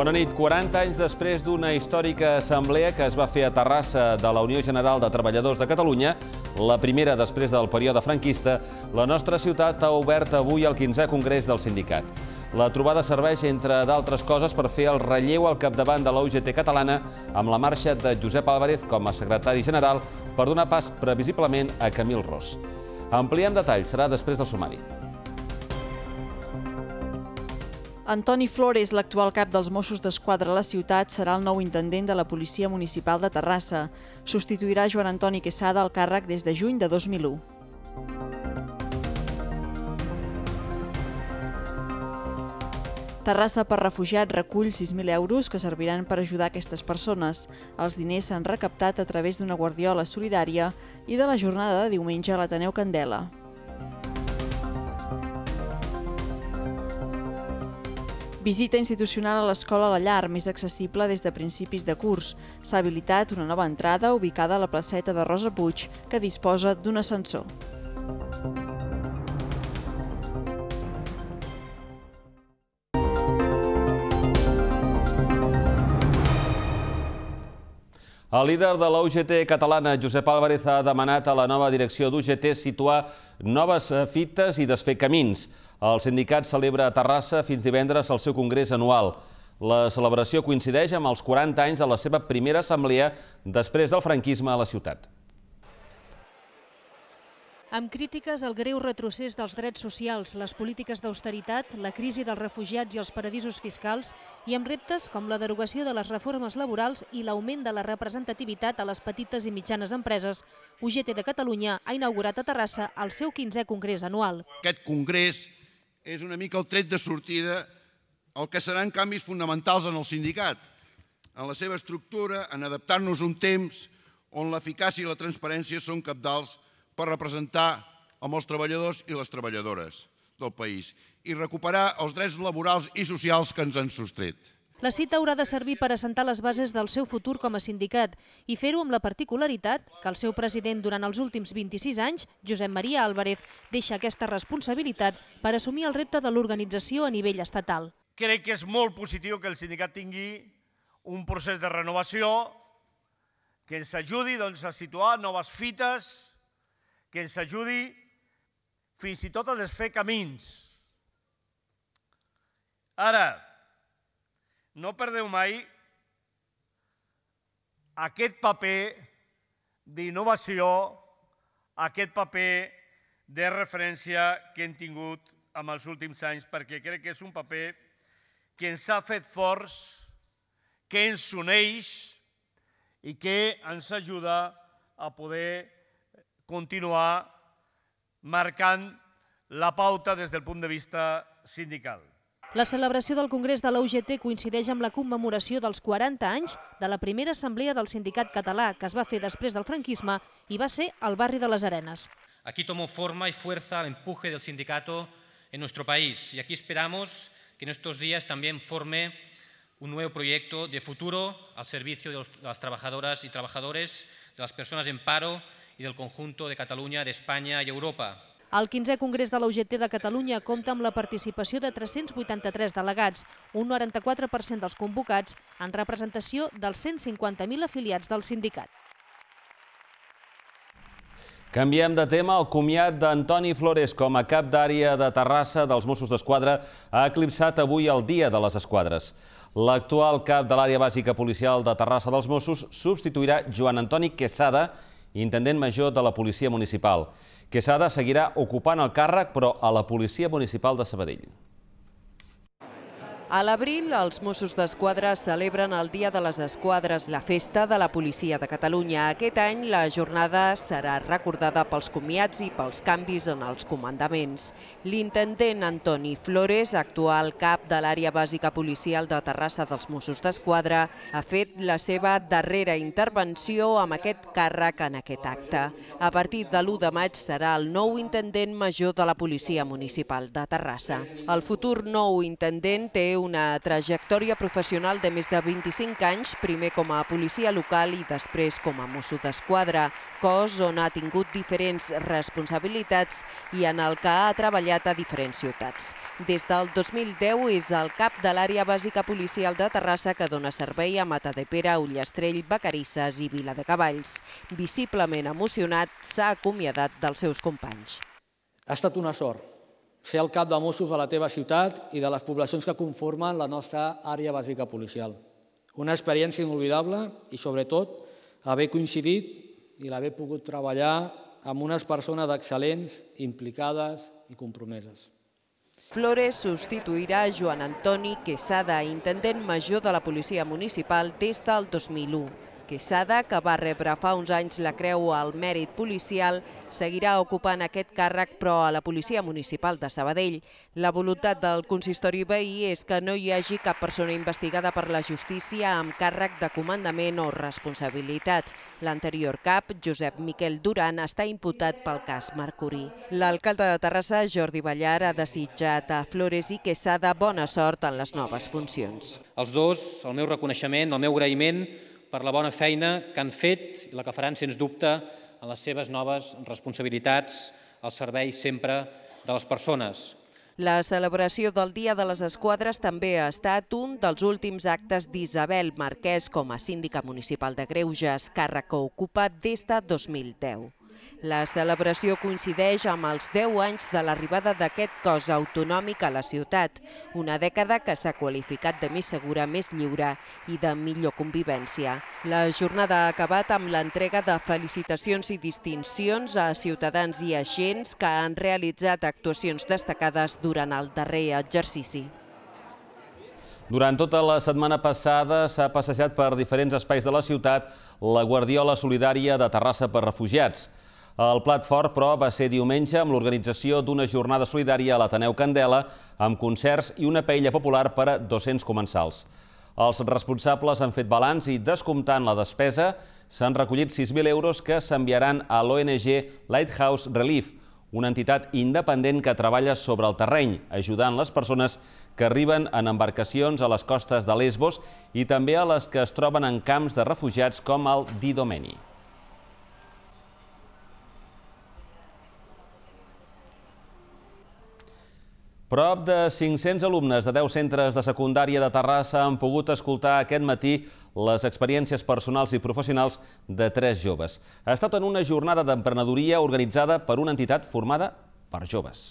Bona nit. 40 anys després d'una històrica assemblea que es va fer a Terrassa de la Unió General de Treballadors de Catalunya, la primera després del període franquista, la nostra ciutat ha obert avui el 15è Congrés del Sindicat. La trobada serveix, entre d'altres coses, per fer el relleu al capdavant de la UGT catalana amb la marxa de Josep Álvarez com a secretari general per donar pas previsiblement a Camil Ros. Ampliem detalls, serà després del sumari. Antoni Flores, l'actual cap dels Mossos d'Esquadra a la ciutat, serà el nou intendent de la Policia Municipal de Terrassa. Substituirà Joan Antoni Quesada al càrrec des de juny de 2001. Terrassa per refugiat recull 6.000 euros que serviran per ajudar aquestes persones. Els diners s'han recaptat a través d'una guardiola solidària i de la jornada de diumenge a l'Ateneu Candela. Visita institucional a l'escola la llar, més accessible des de principis de curs. S'ha habilitat una nova entrada ubicada a la placeta de Rosa Puig, que disposa d'un ascensor. Música El líder de la UGT catalana, Josep Álvarez, ha demanat a la nova direcció d'UGT situar noves eh, fites i desfer camins. El sindicat celebra a Terrassa fins divendres el seu congrés anual. La celebració coincideix amb els 40 anys de la seva primera assemblea després del franquisme a la ciutat amb crítiques al greu retrocés dels drets socials, les polítiques d'austeritat, la crisi dels refugiats i els paradisos fiscals i amb reptes com la derogació de les reformes laborals i l'augment de la representativitat a les petites i mitjanes empreses, UGT de Catalunya ha inaugurat a Terrassa el seu 15è congrés anual. Aquest congrés és una mica el tret de sortida el que seran canvis fonamentals en el sindicat, en la seva estructura, en adaptar-nos a un temps on l'eficàcia i la transparència són capdals per representar amb els treballadors i les treballadores del país i recuperar els drets laborals i socials que ens han sostret. La cita haurà de servir per assentar les bases del seu futur com a sindicat i fer-ho amb la particularitat que el seu president durant els últims 26 anys, Josep Maria Álvarez, deixa aquesta responsabilitat per assumir el repte de l'organització a nivell estatal. Crec que és molt positiu que el sindicat tingui un procés de renovació que ens ajudi doncs, a situar noves fites que ens ajudi fins i tot a desfer camins. Ara, no perdeu mai aquest paper d'innovació, aquest paper de referència que hem tingut en els últims anys, perquè crec que és un paper que ens ha fet forts, que ens uneix i que ens ajuda a poder continuar marcant la pauta des del punt de vista sindical. La celebració del Congrés de la UGT coincideix amb la commemoració dels 40 anys de la primera assemblea del Sindicat Català que es va fer després del franquisme i va ser al barri de les Arenes. Aquí tomó forma y fuerza el empuje del sindicato en nuestro país y aquí esperamos que en estos días también forme un nuevo proyecto de futuro al servicio de, de las trabajadoras y trabajadores, de las personas en paro, i del conjunto de Catalunya, d'Espanya i Europa. El 15è Congrés de la UGT de Catalunya compta amb la participació de 383 delegats, un 94% dels convocats en representació dels 150.000 afiliats del sindicat. Canviem de tema. El comiat d'Antoni Flores com a cap d'àrea de Terrassa dels Mossos d'Esquadra ha eclipsat avui el Dia de les Esquadres. L'actual cap de l'àrea bàsica policial de Terrassa dels Mossos substituirà Joan Antoni Quesada i intendent major de la Policia Municipal. Quesada seguirà ocupant el càrrec, però a la Policia Municipal de Sabadell. A l'abril, els Mossos d'Esquadra celebren el Dia de les Esquadres, la festa de la Policia de Catalunya. Aquest any la jornada serà recordada pels comiats i pels canvis en els comandaments. L'intendent Antoni Flores, actual cap de l'àrea bàsica policial de Terrassa dels Mossos d'Esquadra, ha fet la seva darrera intervenció amb aquest càrrec en aquest acte. A partir de l'1 de maig serà el nou intendent major de la Policia Municipal de Terrassa. El futur nou intendent té una trajectòria professional de més de 25 anys, primer com a policia local i després com a mosso d'esquadra, cos on ha tingut diferents responsabilitats i en el que ha treballat a diferents ciutats. Des del 2010 és el cap de l'àrea bàsica policial de Terrassa que dona servei a Mata de Pere, Ullastrell, Vacarisses i Vila de Cavalls. Visiblement emocionat, s'ha acomiadat dels seus companys. Ha estat una sort ser el cap de Mossos de la teva ciutat i de les poblacions que conformen la nostra àrea bàsica policial. Una experiència inolvidable i, sobretot, haver coincidit i l'haver pogut treballar amb unes persones d'excel·lents, implicades i compromeses. Flores substituirà Joan Antoni Quesada, intendent major de la Policia Municipal des del 2001. Quesada, que va rebre fa uns anys la creu al mèrit policial, seguirà ocupant aquest càrrec, però a la Policia Municipal de Sabadell. La voluntat del consistori veí és que no hi hagi cap persona investigada per la justícia amb càrrec de comandament o responsabilitat. L'anterior cap, Josep Miquel Duran, està imputat pel cas Mercuri. L'alcalde de Terrassa, Jordi Ballar, ha desitjat a Flores i Quesada bona sort en les noves funcions. Els dos, el meu reconeixement, el meu agraïment, per la bona feina que han fet i la que faran, sens dubte, en les seves noves responsabilitats al servei sempre de les persones. La celebració del Dia de les Esquadres també ha estat un dels últims actes d'Isabel Marquès com a síndica municipal de Greuges, càrrec que ocupa des de 2010. La celebració coincideix amb els 10 anys de l'arribada d'aquest cos autonòmic a la ciutat, una dècada que s'ha qualificat de més segura, més lliure i de millor convivència. La jornada ha acabat amb l'entrega de felicitacions i distincions a ciutadans i agents que han realitzat actuacions destacades durant el darrer exercici. Durant tota la setmana passada s'ha passejat per diferents espais de la ciutat la Guardiola Solidària de Terrassa per Refugiats. El plat fort, però, va ser diumenge amb l'organització d'una jornada solidària a l'Ateneu Candela, amb concerts i una paella popular per a 200 comensals. Els responsables han fet balanç i, descomptant la despesa, s'han recollit 6.000 euros que s'enviaran a l'ONG Lighthouse Relief, una entitat independent que treballa sobre el terreny, ajudant les persones que arriben en embarcacions a les costes de Lesbos i també a les que es troben en camps de refugiats com el Didomeni. Prop de 500 alumnes de 10 centres de secundària de Terrassa han pogut escoltar aquest matí les experiències personals i professionals de tres joves. Ha estat en una jornada d'emprenedoria organitzada per una entitat formada per joves.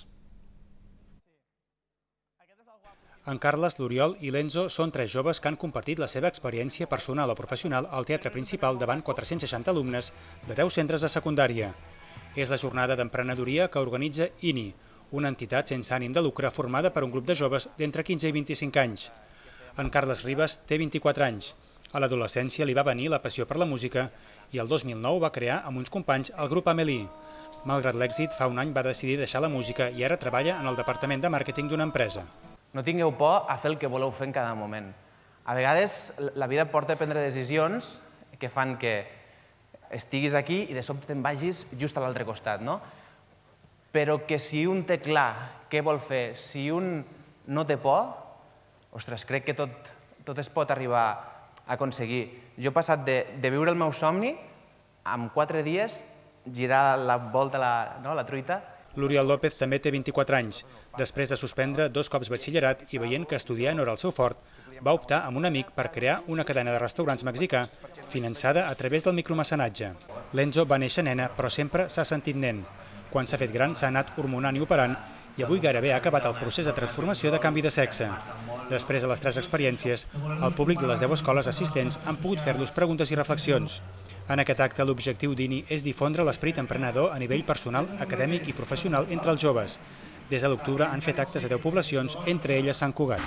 En Carles, l'Oriol i l'Enzo són tres joves que han compartit la seva experiència personal o professional al Teatre Principal davant 460 alumnes de 10 centres de secundària. És la jornada d'emprenedoria que organitza INI, una entitat sense ànim de lucre formada per un grup de joves d'entre 15 i 25 anys. En Carles Ribas té 24 anys. A l'adolescència li va venir la passió per la música i el 2009 va crear amb uns companys el grup Amélie. Malgrat l'èxit, fa un any va decidir deixar la música i ara treballa en el departament de màrqueting d'una empresa. No tingueu por a fer el que voleu fer en cada moment. A vegades la vida porta a prendre decisions que fan que estiguis aquí i de sobte te'n vagis just a l'altre costat, no? però que si un té clar què vol fer, si un no té por, ostres, crec que tot, tot es pot arribar a aconseguir. Jo he passat de, de viure el meu somni, amb quatre dies, girar la volta, la, no, la truita, L'Oriol López també té 24 anys. Després de suspendre dos cops batxillerat i veient que estudiar no era el seu fort, va optar amb un amic per crear una cadena de restaurants mexicà finançada a través del micromecenatge. L'Enzo va néixer nena, però sempre s'ha sentit nen. Quan s'ha fet gran, s'ha anat hormonant i operant i avui gairebé ha acabat el procés de transformació de canvi de sexe. Després de les tres experiències, el públic de les 10 escoles assistents han pogut fer-los preguntes i reflexions. En aquest acte, l'objectiu d'INI és difondre l'esperit emprenedor a nivell personal, acadèmic i professional entre els joves. Des de l'octubre han fet actes a 10 poblacions, entre elles Sant Cugat.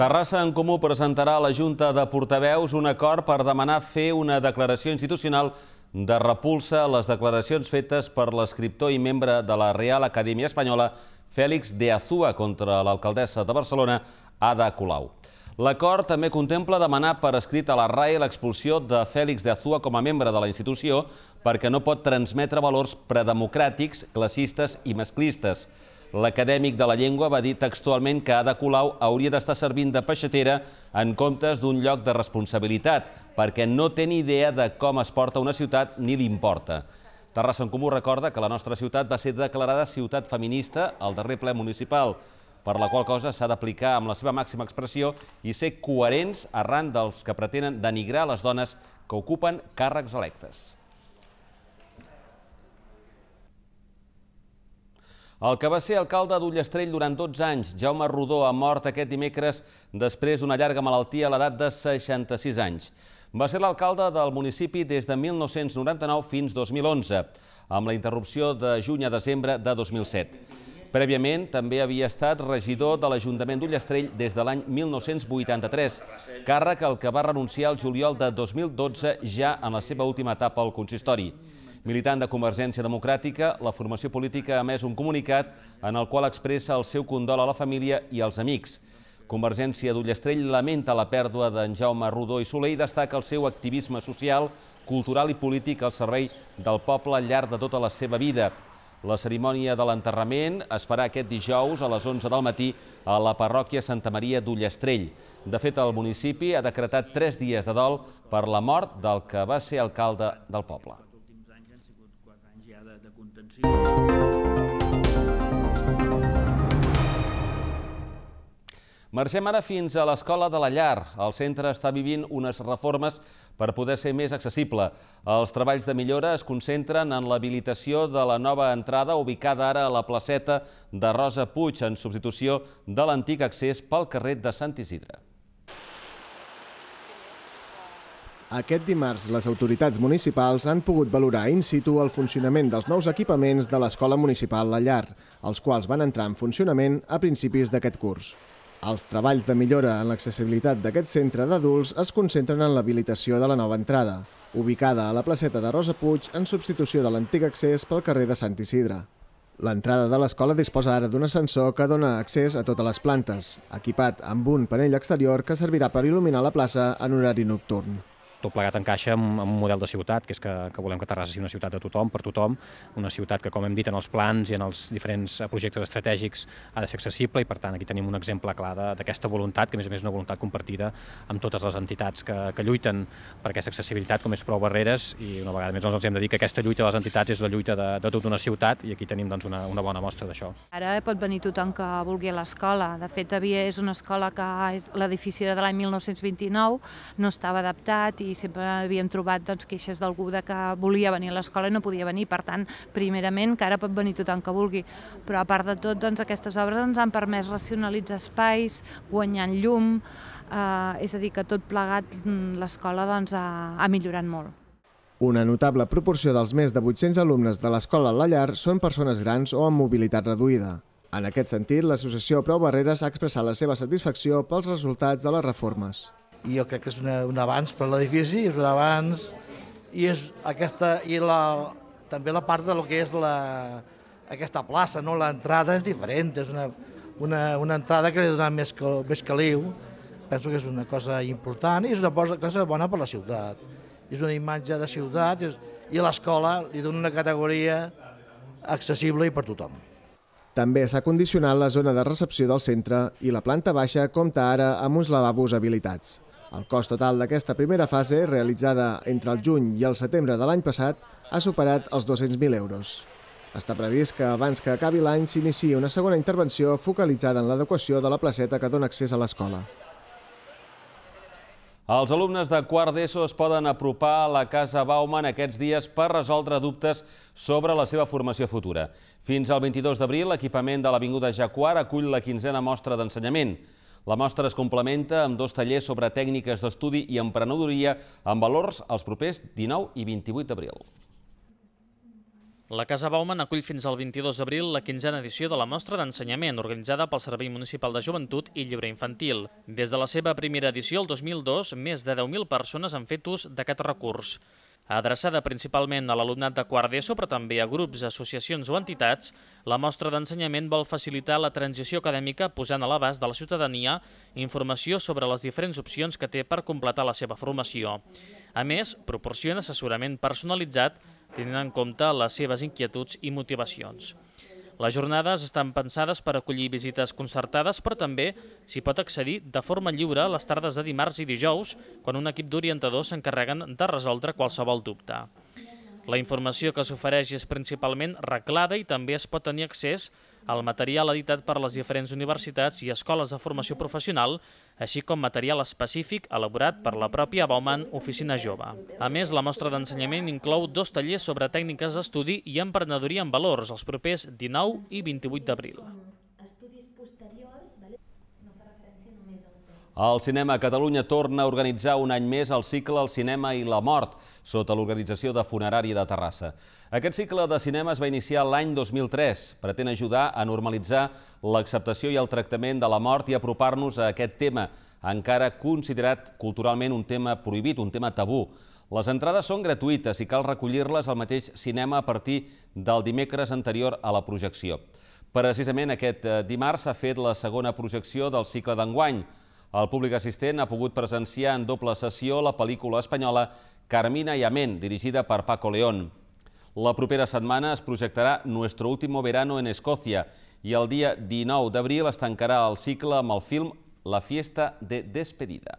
Terrassa en Comú presentarà a la Junta de Portaveus un acord per demanar fer una declaració institucional de repulsa les declaracions fetes per l'escriptor i membre de la Real Acadèmia Espanyola, Fèlix de Azúa, contra l'alcaldessa de Barcelona, Ada Colau. L'acord també contempla demanar per escrit a la RAE l'expulsió de Fèlix de Azúa com a membre de la institució perquè no pot transmetre valors predemocràtics, classistes i masclistes. L'acadèmic de la llengua va dir textualment que Ada Colau hauria d'estar servint de peixatera en comptes d'un lloc de responsabilitat, perquè no té ni idea de com es porta una ciutat ni l'importa. Terrassa en Comú recorda que la nostra ciutat va ser declarada ciutat feminista al darrer ple municipal, per la qual cosa s'ha d'aplicar amb la seva màxima expressió i ser coherents arran dels que pretenen denigrar les dones que ocupen càrrecs electes. El que va ser alcalde d'Ullestrell durant 12 anys, Jaume Rodó, ha mort aquest dimecres després d'una llarga malaltia a l'edat de 66 anys. Va ser l'alcalde del municipi des de 1999 fins 2011, amb la interrupció de juny a desembre de 2007. Prèviament, també havia estat regidor de l'Ajuntament d'Ullestrell des de l'any 1983, càrrec al que va renunciar el juliol de 2012 ja en la seva última etapa al consistori. Militant de Convergència Democràtica, la formació política ha emès un comunicat en el qual expressa el seu condol a la família i als amics. Convergència d'Ullestrell lamenta la pèrdua d'en Jaume Rodó i Soler i destaca el seu activisme social, cultural i polític al servei del poble al llarg de tota la seva vida. La cerimònia de l'enterrament es farà aquest dijous a les 11 del matí a la parròquia Santa Maria d'Ullestrell. De fet, el municipi ha decretat tres dies de dol per la mort del que va ser alcalde del poble. Marxem ara fins a l'Escola de la Llar. El centre està vivint unes reformes per poder ser més accessible. Els treballs de millora es concentren en l'habilitació de la nova entrada ubicada ara a la placeta de Rosa Puig en substitució de l'antic accés pel carrer de Sant Isidre. Aquest dimarts, les autoritats municipals han pogut valorar in situ el funcionament dels nous equipaments de l'Escola Municipal La Llar, els quals van entrar en funcionament a principis d'aquest curs. Els treballs de millora en l'accessibilitat d'aquest centre d'adults es concentren en l'habilitació de la nova entrada, ubicada a la placeta de Rosa Puig en substitució de l'antic accés pel carrer de Sant Isidre. L'entrada de l'escola disposa ara d'un ascensor que dona accés a totes les plantes, equipat amb un panell exterior que servirà per il·luminar la plaça en horari nocturn tot plegat encaixa amb, amb un model de ciutat, que és que, que volem que Terrassa sigui una ciutat de tothom, per tothom, una ciutat que, com hem dit, en els plans i en els diferents eh, projectes estratègics ha de ser accessible i, per tant, aquí tenim un exemple clar d'aquesta voluntat, que a més a més és una voluntat compartida amb totes les entitats que, que lluiten per aquesta accessibilitat, com és Prou Barreres, i una vegada més doncs, els hem de dir que aquesta lluita de les entitats és la lluita de, de tota una ciutat i aquí tenim doncs, una, una bona mostra d'això. Ara pot venir tothom que vulgui a l'escola. De fet, havia és una escola que és l'edifici de l'any 1929, no estava adaptat i sempre havíem trobat doncs, queixes d'algú de que volia venir a l'escola i no podia venir. Per tant, primerament, que ara pot venir tothom que vulgui. Però a part de tot, doncs, aquestes obres ens han permès racionalitzar espais, guanyant llum, eh, és a dir, que tot plegat mm, l'escola doncs, ha, ha millorat molt. Una notable proporció dels més de 800 alumnes de l'escola La Llar són persones grans o amb mobilitat reduïda. En aquest sentit, l'associació Prou Barreres ha expressat la seva satisfacció pels resultats de les reformes i jo crec que és una, un avanç per a l'edifici, és un avanç i és aquesta, i la, també la part de lo que és la, aquesta plaça, no? l'entrada és diferent, és una, una, una entrada que li donarà més, cal, més caliu, penso que és una cosa important i és una cosa bona per a la ciutat. És una imatge de ciutat és, i a l'escola li dona una categoria accessible i per tothom. També s'ha condicionat la zona de recepció del centre i la planta baixa compta ara amb uns lavabos habilitats. El cost total d'aquesta primera fase, realitzada entre el juny i el setembre de l'any passat, ha superat els 200.000 euros. Està previst que abans que acabi l'any s'iniciï una segona intervenció focalitzada en l'adequació de la placeta que dona accés a l'escola. Els alumnes de quart d'ESO es poden apropar a la Casa Bauman aquests dies per resoldre dubtes sobre la seva formació futura. Fins al 22 d'abril, l'equipament de l'Avinguda Jacuar acull la quinzena mostra d'ensenyament. La mostra es complementa amb dos tallers sobre tècniques d'estudi i emprenedoria amb valors els propers 19 i 28 d'abril. La Casa Bauman acull fins al 22 d'abril la quinzena edició de la mostra d'ensenyament organitzada pel Servei Municipal de Joventut i Llibre Infantil. Des de la seva primera edició, el 2002, més de 10.000 persones han fet ús d'aquest recurs. Adreçada principalment a l'alumnat de quart d'ESO, però també a grups, associacions o entitats, la mostra d'ensenyament vol facilitar la transició acadèmica posant a l'abast de la ciutadania informació sobre les diferents opcions que té per completar la seva formació. A més, proporciona assessorament personalitzat tenint en compte les seves inquietuds i motivacions. Les jornades estan pensades per acollir visites concertades, però també s'hi pot accedir de forma lliure les tardes de dimarts i dijous, quan un equip d'orientadors s'encarreguen de resoldre qualsevol dubte. La informació que s'ofereix és principalment reglada i també es pot tenir accés a el material editat per les diferents universitats i escoles de formació professional, així com material específic elaborat per la pròpia Bauman Oficina Jove. A més, la mostra d'ensenyament inclou dos tallers sobre tècniques d'estudi i emprenedoria en valors els propers 19 i 28 d'abril. El Cinema Catalunya torna a organitzar un any més el cicle El cinema i la mort, sota l'organització de Funerària de Terrassa. Aquest cicle de cinema es va iniciar l'any 2003. Pretén ajudar a normalitzar l'acceptació i el tractament de la mort i apropar-nos a aquest tema, encara considerat culturalment un tema prohibit, un tema tabú. Les entrades són gratuïtes i cal recollir-les al mateix cinema a partir del dimecres anterior a la projecció. Precisament aquest eh, dimarts s'ha fet la segona projecció del cicle d'enguany, el públic assistent ha pogut presenciar en doble sessió la pel·lícula espanyola Carmina y Amén, dirigida per Paco León. La propera setmana es projectarà Nuestro último verano en Escocia i el dia 19 d'abril es tancarà el cicle amb el film La fiesta de despedida.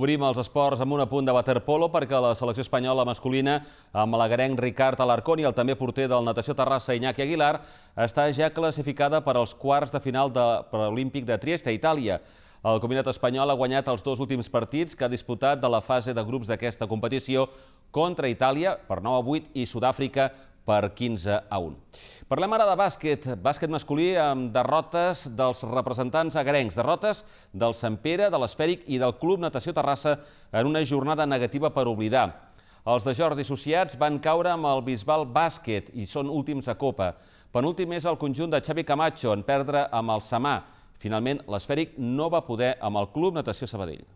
Obrim els esports amb un apunt de waterpolo perquè la selecció espanyola masculina amb l'agarenc Ricard Alarcón i el també porter del Natació Terrassa Iñaki Aguilar està ja classificada per als quarts de final de preolímpic de Trieste, Itàlia. El combinat espanyol ha guanyat els dos últims partits que ha disputat de la fase de grups d'aquesta competició contra Itàlia per 9 a 8 i Sud-àfrica per 15 a 1. Parlem ara de bàsquet, bàsquet masculí amb derrotes dels representants agrencs, derrotes del Sant Pere, de l'Esfèric i del Club Natació Terrassa en una jornada negativa per oblidar. Els de Jordi Associats van caure amb el Bisbal Bàsquet i són últims a Copa. Penúltim és el conjunt de Xavi Camacho en perdre amb el Samà. Finalment, l'Esfèric no va poder amb el Club Natació Sabadell.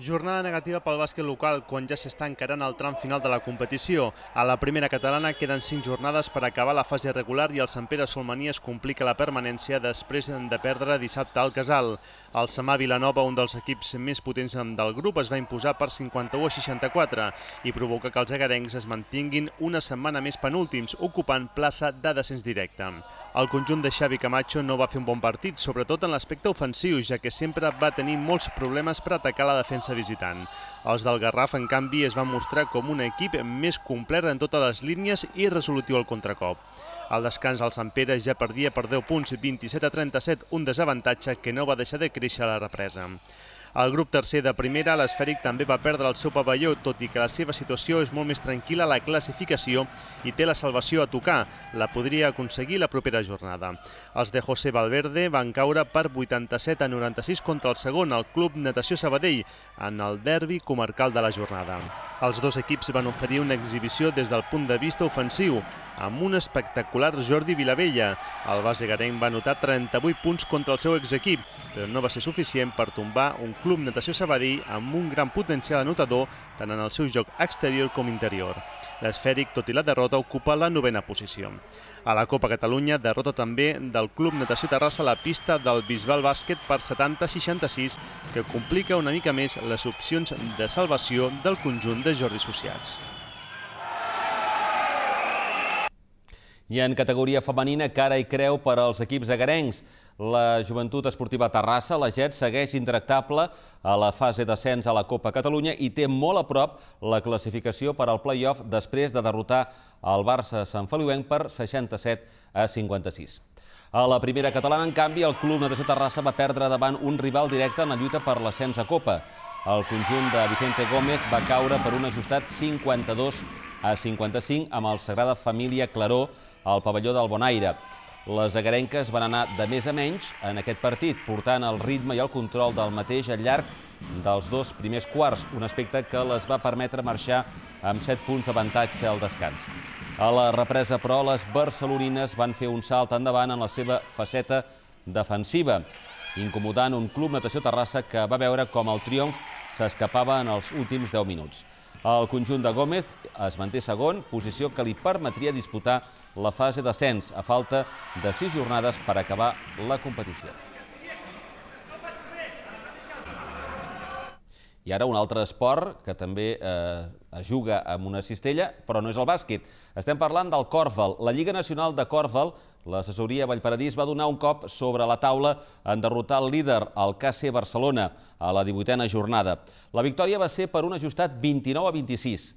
Jornada negativa pel bàsquet local, quan ja s'està encarant el tram final de la competició. A la primera catalana queden 5 jornades per acabar la fase regular i el Sant Pere Solmaní es complica la permanència després de perdre dissabte al Casal. El Samà Vilanova, un dels equips més potents del grup, es va imposar per 51 a 64 i provoca que els agarencs es mantinguin una setmana més penúltims, ocupant plaça de descens directe. El conjunt de Xavi Camacho no va fer un bon partit, sobretot en l'aspecte ofensiu, ja que sempre va tenir molts problemes per atacar la defensa defensa visitant. Els del Garraf, en canvi, es van mostrar com un equip més complet en totes les línies i resolutiu al contracop. Al descans, el Sant Pere ja perdia per 10 punts, 27 a 37, un desavantatge que no va deixar de créixer a la represa. El grup tercer de primera, l'Esfèric també va perdre el seu pavelló, tot i que la seva situació és molt més tranquil·la a la classificació i té la salvació a tocar. La podria aconseguir la propera jornada. Els de José Valverde van caure per 87 a 96 contra el segon, el Club Natació Sabadell, en el derbi comarcal de la jornada. Els dos equips van oferir una exhibició des del punt de vista ofensiu, amb un espectacular Jordi Vilavella. El base garenc va anotar 38 punts contra el seu exequip, però no va ser suficient per tombar un Club Natació Sabadell amb un gran potencial anotador tant en el seu joc exterior com interior. L'esfèric, tot i la derrota, ocupa la novena posició. A la Copa Catalunya, derrota també del Club Natació Terrassa la pista del Bisbal Bàsquet per 70-66, que complica una mica més les opcions de salvació del conjunt de Jordi Sociats. I en categoria femenina, cara i creu per als equips agarencs. La joventut esportiva Terrassa, la JET, segueix intractable a la fase d'ascens a la Copa Catalunya i té molt a prop la classificació per al play-off després de derrotar el Barça Sant Feliuenc per 67 a 56. A la primera catalana, en canvi, el club Natació Terrassa va perdre davant un rival directe en la lluita per l'ascens a Copa. El conjunt de Vicente Gómez va caure per un ajustat 52 a 55 amb el Sagrada Família Claró, al pavelló del Bonaire. Les agarenques van anar de més a menys en aquest partit, portant el ritme i el control del mateix al llarg dels dos primers quarts, un aspecte que les va permetre marxar amb 7 punts d'avantatge al descans. A la represa, però, les barcelonines van fer un salt endavant en la seva faceta defensiva, incomodant un club natació Terrassa que va veure com el triomf s'escapava en els últims 10 minuts. El conjunt de Gómez es manté segon, posició que li permetria disputar la fase d'ascens a falta de sis jornades per acabar la competició. I ara un altre esport que també eh, es eh, juga amb una cistella, però no és el bàsquet. Estem parlant del Corval. La Lliga Nacional de Corval, l'assessoria Vallparadís, va donar un cop sobre la taula en derrotar el líder, el KC Barcelona, a la 18a jornada. La victòria va ser per un ajustat 29 a 26.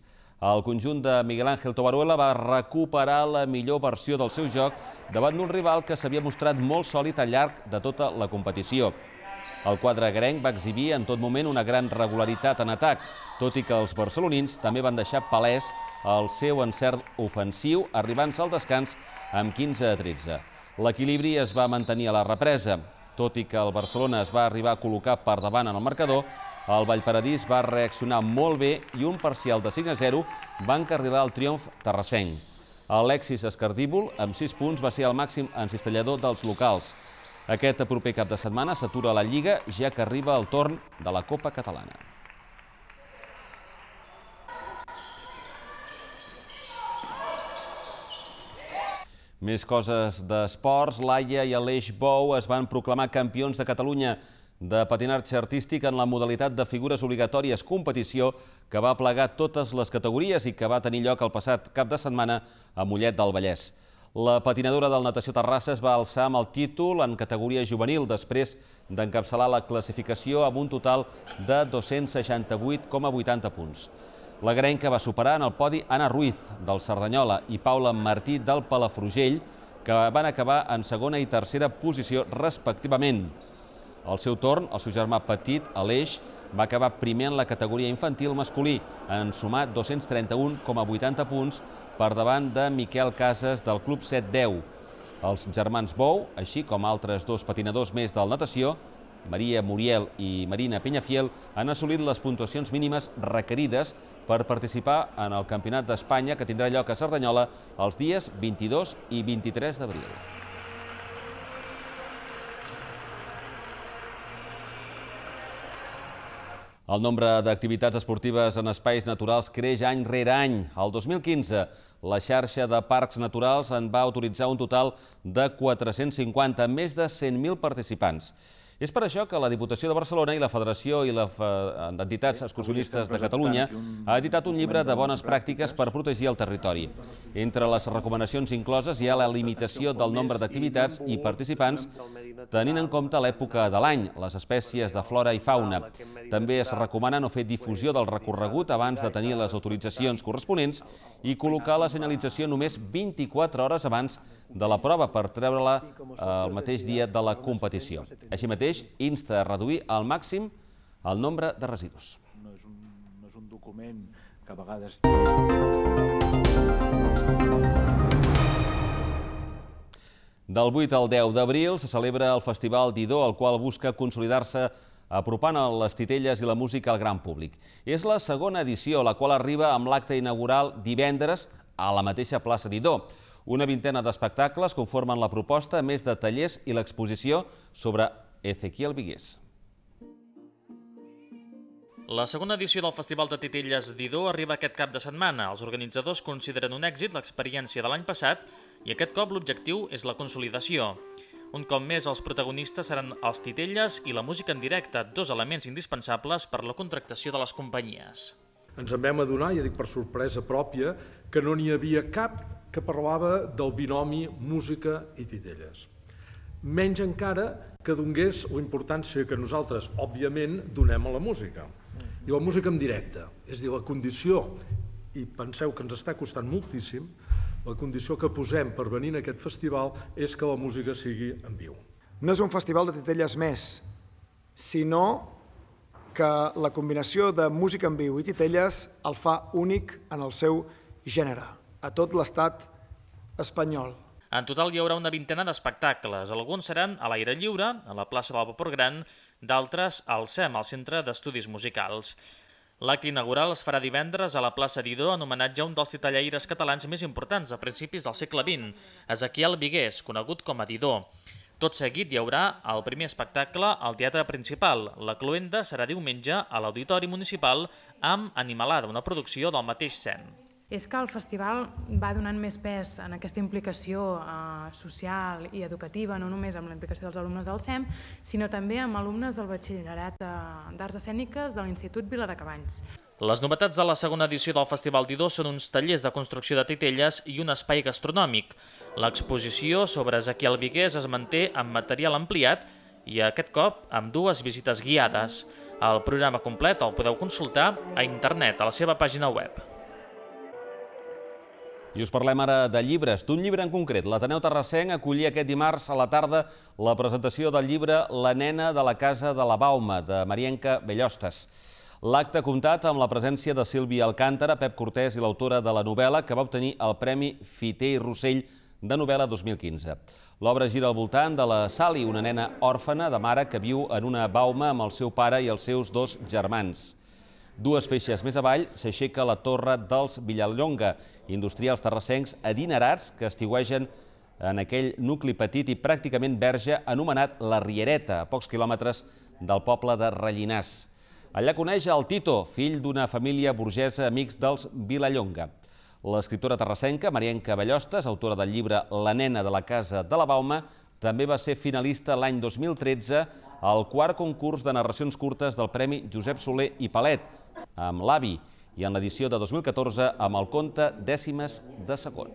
El conjunt de Miguel Ángel Tobaruela va recuperar la millor versió del seu joc davant d'un rival que s'havia mostrat molt sòlid al llarg de tota la competició. El quadre grenc va exhibir en tot moment una gran regularitat en atac, tot i que els barcelonins també van deixar palès el seu encert ofensiu, arribant-se al descans amb 15 a 13. L'equilibri es va mantenir a la represa. Tot i que el Barcelona es va arribar a col·locar per davant en el marcador, el Vallparadís va reaccionar molt bé i un parcial de 5 a 0 va encarrilar el triomf terrassenc. Alexis Escardíbol, amb 6 punts, va ser el màxim encistellador dels locals. Aquest proper cap de setmana s'atura la Lliga, ja que arriba el torn de la Copa Catalana. Més coses d'esports. Laia i Aleix Bou es van proclamar campions de Catalunya de patinatge artístic en la modalitat de figures obligatòries, competició que va plegar totes les categories i que va tenir lloc el passat cap de setmana a Mollet del Vallès. La patinadora del Natació Terrassa es va alçar amb el títol en categoria juvenil després d'encapçalar la classificació amb un total de 268,80 punts. La Grenca va superar en el podi Anna Ruiz, del Cerdanyola, i Paula Martí, del Palafrugell, que van acabar en segona i tercera posició respectivament. Al seu torn, el seu germà petit, Aleix, va acabar primer en la categoria infantil masculí, en sumar 231,80 punts per davant de Miquel Casas del Club 710. Els germans Bou, així com altres dos patinadors més del natació, Maria Muriel i Marina Penyafiel, han assolit les puntuacions mínimes requerides per participar en el Campionat d'Espanya que tindrà lloc a Cerdanyola els dies 22 i 23 d'abril. El nombre d'activitats esportives en espais naturals creix any rere any. El 2015, la xarxa de parcs naturals en va autoritzar un total de 450, més de 100.000 participants. És per això que la Diputació de Barcelona i la Federació i les entitats excursionistes de Catalunya ha editat un llibre de bones pràctiques per protegir el territori. Entre les recomanacions incloses hi ha la limitació del nombre d'activitats i participants tenint en compte l'època de l'any, les espècies de flora i fauna. També es recomana no fer difusió del recorregut abans de tenir les autoritzacions corresponents i col·locar la senyalització només 24 hores abans de la prova per treure-la eh, el mateix dia de la competició. Així mateix, insta a reduir al màxim el nombre de residus. No és un, no és un document que a vegades... Del 8 al 10 d'abril se celebra el Festival Didó, el qual busca consolidar-se apropant les titelles i la música al gran públic. És la segona edició, la qual arriba amb l'acte inaugural divendres a la mateixa plaça Didó. Una vintena d'espectacles conformen la proposta, més de tallers i l'exposició sobre Ezequiel Vigués. La segona edició del Festival de Titelles Didó arriba aquest cap de setmana. Els organitzadors consideren un èxit l'experiència de l'any passat i aquest cop l'objectiu és la consolidació. Un cop més, els protagonistes seran els titelles i la música en directe, dos elements indispensables per la contractació de les companyies. Ens en vam adonar, ja dic per sorpresa pròpia, que no n'hi havia cap que parlava del binomi música i titelles. Menys encara que donés la importància que nosaltres, òbviament, donem a la música. I la música en directe, és a dir, la condició, i penseu que ens està costant moltíssim, la condició que posem per venir a aquest festival és que la música sigui en viu. No és un festival de titelles més, sinó que la combinació de música en viu i titelles el fa únic en el seu gènere a tot l'estat espanyol. En total hi haurà una vintena d'espectacles. Alguns seran a l'aire lliure, a la plaça del Vapor Gran, d'altres al CEM, al Centre d'Estudis Musicals. L'acte inaugural es farà divendres a la plaça Didó en homenatge a un dels titallaires catalans més importants a principis del segle XX, Ezequiel Vigués, conegut com a Didó. Tot seguit hi haurà el primer espectacle al teatre principal. La cloenda serà diumenge a l'Auditori Municipal amb Animalada, una producció del mateix cent és que el festival va donant més pes en aquesta implicació eh, social i educativa, no només amb la implicació dels alumnes del SEM, sinó també amb alumnes del batxillerat eh, d'Arts Escèniques de l'Institut Vila de Cavalls. Les novetats de la segona edició del Festival Didó són uns tallers de construcció de titelles i un espai gastronòmic. L'exposició sobre Ezequiel Vigués es manté amb material ampliat i aquest cop amb dues visites guiades. El programa complet el podeu consultar a internet a la seva pàgina web. I us parlem ara de llibres, d'un llibre en concret. L'Ateneu Terrassenc acollia aquest dimarts a la tarda la presentació del llibre La nena de la casa de la Bauma, de Marienca Bellostes. L'acte ha comptat amb la presència de Sílvia Alcàntara, Pep Cortés i l'autora de la novel·la, que va obtenir el Premi Fiter i Rossell de novel·la 2015. L'obra gira al voltant de la Sally, una nena òrfana de mare que viu en una bauma amb el seu pare i els seus dos germans. Dues feixes més avall s'aixeca la torre dels Villallonga, industrials terrassencs adinerats que estiuegen en aquell nucli petit i pràcticament verge anomenat La Riereta, a pocs quilòmetres del poble de Rellinàs. Allà coneix el Tito, fill d'una família burgesa amics dels Vilallonga. L'escriptora terrassenca, Marienca Ballostes, autora del llibre La nena de la casa de la Bauma, també va ser finalista l'any 2013 al quart concurs de narracions curtes del Premi Josep Soler i Palet, amb l'AVI, i en l'edició de 2014 amb el conte Dècimes de segon.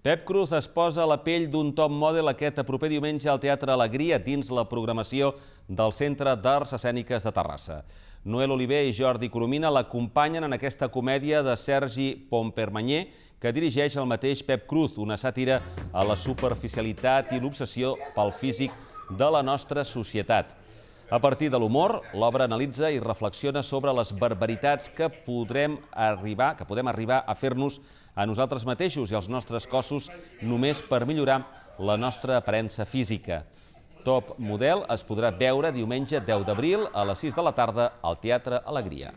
Pep Cruz es posa a la pell d'un top model aquest a proper diumenge al Teatre Alegria dins la programació del Centre d'Arts Escèniques de Terrassa. Noel Oliver i Jordi Coromina l'acompanyen en aquesta comèdia de Sergi Pompermanyer, que dirigeix el mateix Pep Cruz, una sàtira a la superficialitat i l'obsessió pel físic de la nostra societat. A partir de l'humor, l'obra analitza i reflexiona sobre les barbaritats que podrem arribar que podem arribar a fer-nos a nosaltres mateixos i als nostres cossos només per millorar la nostra aparença física. Top Model es podrà veure diumenge 10 d'abril a les 6 de la tarda al Teatre Alegria.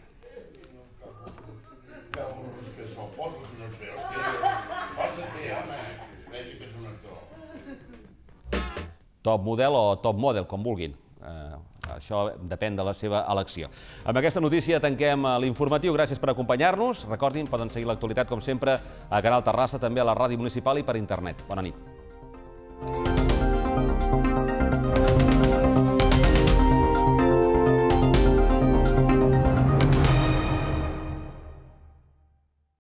Top Model o Top Model, com vulguin. Eh, això depèn de la seva elecció. Amb aquesta notícia tanquem eh, l'informatiu. Gràcies per acompanyar-nos. Recordin, poden seguir l'actualitat, com sempre, a Canal Terrassa, també a la ràdio municipal i per internet. Bona nit.